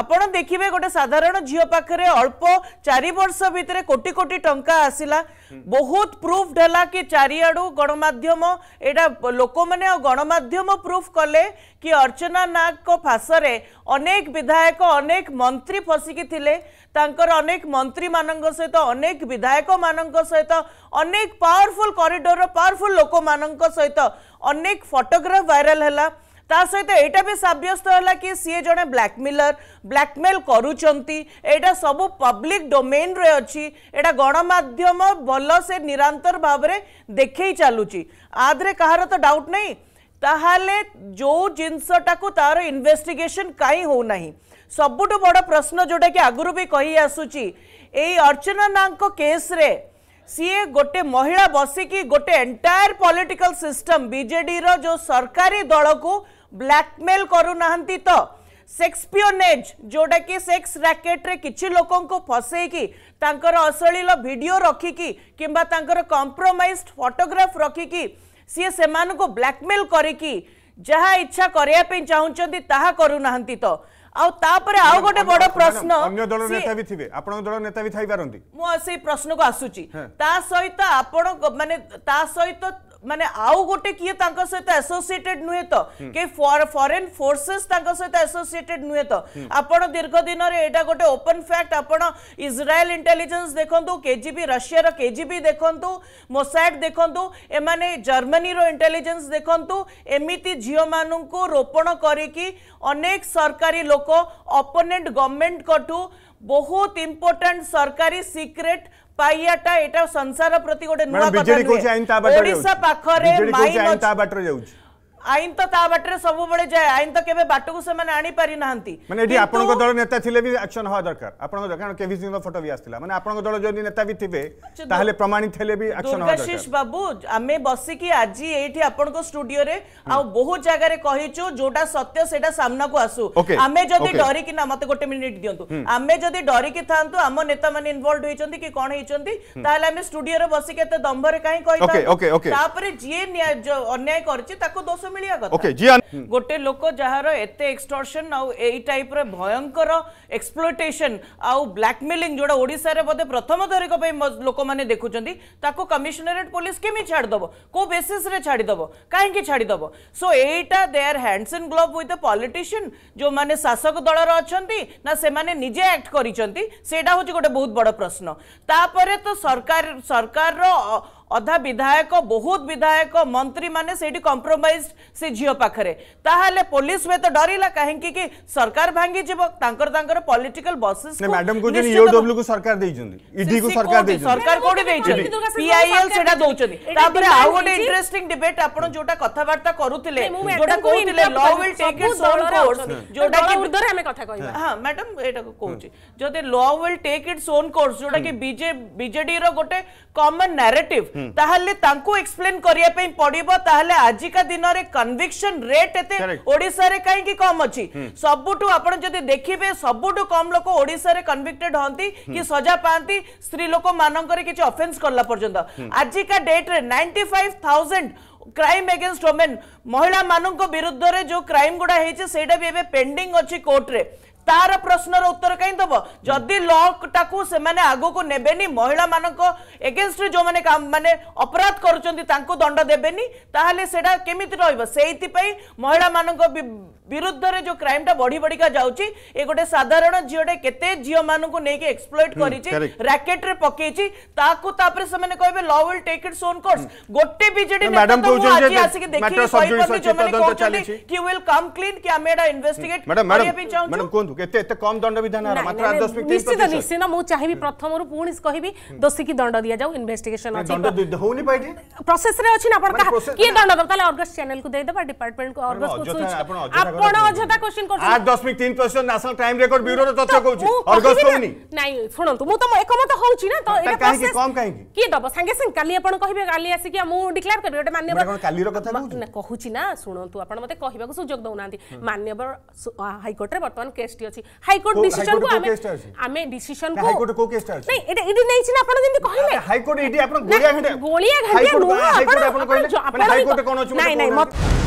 ଆପଣ ଦେଖିବେ ଗୋଟେ ସାଧାରଣ ଝିଅ ପାଖରେ ଅଳ୍ପ ଚାରି ବର୍ଷ ଭିତରେ କୋଟି କୋଟି ଟଙ୍କା ଆସିଲା ବହୁତ ପ୍ରୁଫ୍ ହେଲା କି ଚାରିଆଡ଼ୁ ଗଣମାଧ୍ୟମ ଏଇଟା ଲୋକମାନେ ଆଉ ଗଣମାଧ୍ୟମ ପ୍ରୁଫ୍ କଲେ କି ଅର୍ଚ୍ଚନା ନାଗଙ୍କ ଫାଶରେ ଅନେକ ବିଧାୟକ ଅନେକ ମନ୍ତ୍ରୀ ଫସିକି ଥିଲେ ତାଙ୍କର ଅନେକ ମନ୍ତ୍ରୀମାନଙ୍କ ସହିତ ଅନେକ ବିଧାୟକମାନଙ୍କ ସହିତ ଅନେକ ପାୱାରଫୁଲ୍ କରିଡ଼ରର ପାୱାରଫୁଲ୍ ଲୋକମାନଙ୍କ ସହିତ ଅନେକ ଫଟୋଗ୍ରାଫ ଭାଇରାଲ୍ ହେଲା सहित यहाँ भी सब्यस्त होगा कि सीए जड़े ब्लाकमेलर ब्लाकमेल करा सब पब्लिक डोमेन अच्छी यहाँ गणमाम भल से निरंतर भाव में देखे चलू आदि कहार तो डाउट नहीं ताले जो जिनसटा को तार इनभेटिगेसन कहीं हो सबुठ बड़ प्रश्न जोटा कि आगु भी कही आसूरी अर्चना ना केस्रे सीए गोटे महिला बसिकी गोटे एंटायर पॉलिटिकल सिस्टम बीजेडी रो जो सरकारी दल को ब्लाकमेल करूना तो सेक्सपिओनेज जोटा कि सेक्स रैकेट रे किसी लोक फसईकिर अश्लील भिड रखिकी कि कंप्रोमाइज फटोग्राफ रखिकी सी से ब्लाकमेल करा करने चाहते ता करूना तो ଆଉ ତାପରେ ଆଉ ଗୋଟେ ବଡ ପ୍ରଶ୍ନ ଅନ୍ୟ ଦଳ ନେତା ବି ଥିବେ ଆପଣଙ୍କ ଦଳ ନେତା ବି ଥାଇପାରନ୍ତି ମୁଁ ସେଇ ପ୍ରଶ୍ନକୁ ଆସୁଛି ତା ସହିତ ଆପଣ ମାନେ ତା ସହିତ মানে আউ গোটে কি তাঙ্ক সহিত আসোসিয়েটেড নুহে তো কে ফরেন ফোর্সেস তাঙ্ক সহিত আসোসিয়েটেড নুহে তো আপন দীর্ঘ দিনরে এটা গোটে ওপেন ফ্যাক্ট আপন ইসরায়েল ইন্টেলিজেন্স দেখন্তু কেজিবি রাশিয়ার কেজিবি দেখন্তু মোসাড দেখন্তু এমানে জর্মানির ইন্টেলিজেন্স দেখন্তু এমিতি ঝিও মানুকু রোপণ করিকি অনেক সরকারি লোক ଲୋକ ଅପୋନେଣ୍ଟ ଗଭର୍ଣ୍ଣମେଣ୍ଟଙ୍କଠୁ ବହୁତ ଇମ୍ପୋର୍ଟାଣ୍ଟ ସରକାରୀ ସିକ୍ରେଟ୍ ପାଇଆଟା ଏଇଟା ସଂସାର ପ୍ରତି ଗୋଟେ ନୂଆ କଥା ଓଡ଼ିଶା ପାଖରେ ମାଇନ୍ ଅଛି आईन तो बाटे सब आईन तो बाट को दल नेता थिले भी एक्शन हवा दरकार आपको फोटो भी आसाला मैंने दल जो नेता भी थे प्रमाणित आशीष बाबू आम बसिक आज ये स्टूडियो बहुत जगार कही जोटा सत्य सामना को आसू आम जब डरिक ना मत गोटे मिनिट दियंतु आम जब डरिक आम नेता मैंने इनवल्व होती कि कौन होती आम स्टूडियो बसिक दम्भ में कहीं जी अन्याय कर दोष ମିଳିବା କଥା ଗୋଟେ ଲୋକ ଯାହାର ଏତେ ଏକ୍ସଟର୍ସନ୍ ଆଉ ଏଇ ଟାଇପ୍ର ଭୟଙ୍କର ଏକ୍ସପ୍ଲୋଟେସନ୍ ଆଉ ବ୍ଲାକମେଲିଂ ଯୋଉଟା ଓଡ଼ିଶାରେ ବୋଧେ ପ୍ରଥମ ଥରକ ପାଇଁ ଲୋକମାନେ ଦେଖୁଛନ୍ତି ତାକୁ କମିଶନରେଟ୍ ପୋଲିସ କେମିତି ଛାଡ଼ିଦେବ କେଉଁ ବେସିସ୍ରେ ଛାଡ଼ିଦେବ କାହିଁକି ଛାଡ଼ିଦେବ ସୋ ଏଇଟା they are hands in glove with a politician ଯେଉଁମାନେ ଶାସକ ଦଳର ଅଛନ୍ତି ନା ସେମାନେ ନିଜେ ଆକ୍ଟ କରିଛନ୍ତି ସେଇଟା ହେଉଛି ଗୋଟେ ବହୁତ ବଡ଼ ପ୍ରଶ୍ନ ତାପରେ ତ ସରକାର ସରକାରର अधा विधायक बहुत विधायक मंत्री मैंने से कंप्रोमाइज से झील पाखे पुलिस हे तो डरला कहीं कि सरकार भांगी जीवर पलिटिकल बसेस मैडम को सरकार सरकार सरकार इंटरेस्टिंग डिबेट जो कथबार्ता कर law will take its own course जोटा कि बीजे बीजेडी रो गोटे कॉमन नैरेटिव एक्सप्लेन आजिका दिन रे कन्विक्शन रेट एते ओडिसा कम अछि सब देखिए सब देखिबे कम लोक ओडिसा रे कि सजा पाती स्त्री लोक मानन करे किछ आजिका डेट रे 95000 क्राइम अगेंस्ट वोमेन महिला मान विरुद्ध जो क्राइम गुडा सेटा भी एबे पेंडिंग अछि कोर्ट रे तार प्रश्नर उत्तर कहीं दब जदि लक्टा को से आगक ने महिला मान एगेस्ट जो मैंने मानने अपराध कर दंड देवे केमी रही महिला मान विरुद्ध जो क्राइम टा बढ़ी बढ़ी का जाऊँच ये गोटे साधारण झीटे केिय मान को लेकिन एक्सप्लोइट करकेट पकईपर से कहे लॉ टेक इट सोन कर्स गोटे विजेडी मैडम कि विल कम क्लीन कि हमें इन्वेस्टिगेट मैडम मैडम कोंदु এতে এতে কম দণ্ড বিধান হার মাত্র 8.3 নিশ্চিত নিশ্চিত মু চাহিবি প্রথমরু পুনি কহিবি দোষী কি দণ্ড দিয়া যাও ইনভেস্টিগেশন আছে দণ্ড হউনি পাইটি প্রসেস রে আছে না আপন কি দণ্ড দব তাহলে অর্গস চ্যানেল কু দেই দেবা ডিপার্টমেন্ট কু অর্গস কু সুইচ আপন অযথা কোশ্চেন করছ 8.3% ন্যাশনাল ক্রাইম রেকর্ড ব্যুরো র তথ্য কউছি অর্গস কউনি নাই শুনন্তু মু তো একমত হউছি না তো এটা প্রসেস কম কাহিকি কি দব সাঙ্গে সাং কালি আপন কহিবে কালি আসি কি মু ডিক্লেয়ার করিবে এটা মান্যবর কালির কথা কহুছি না শুনন্তু আপন মতে কহিবাকু সুযোগ দউনান্তি মান্যবর হাইকোর্টরে বর্তমান কেস ଅଛି ହାଇକୋର୍ଟ ଡିସିସନ କୁ ଆମେ ଆମେ ଡିସିସନ କୁ ହାଇକୋର୍ଟ କୋ କେସ୍ ଅଛି ନାଇଁ ଏଟା ଏଠି ନେଇଛି ନା ଆପଣ ଯେମିତି କହିଲେ ହାଇକୋର୍ଟ ଏଠି ଆପଣ ଗୋଳିଆ ଘାଣ୍ଟିଆ ଗୋଳିଆ ଘାଣ୍ଟିଆ ନୁହଁ ଆପଣ ଆପଣ ହାଇକୋର୍ଟ କଣ ଅଛି ନାଇଁ ନାଇଁ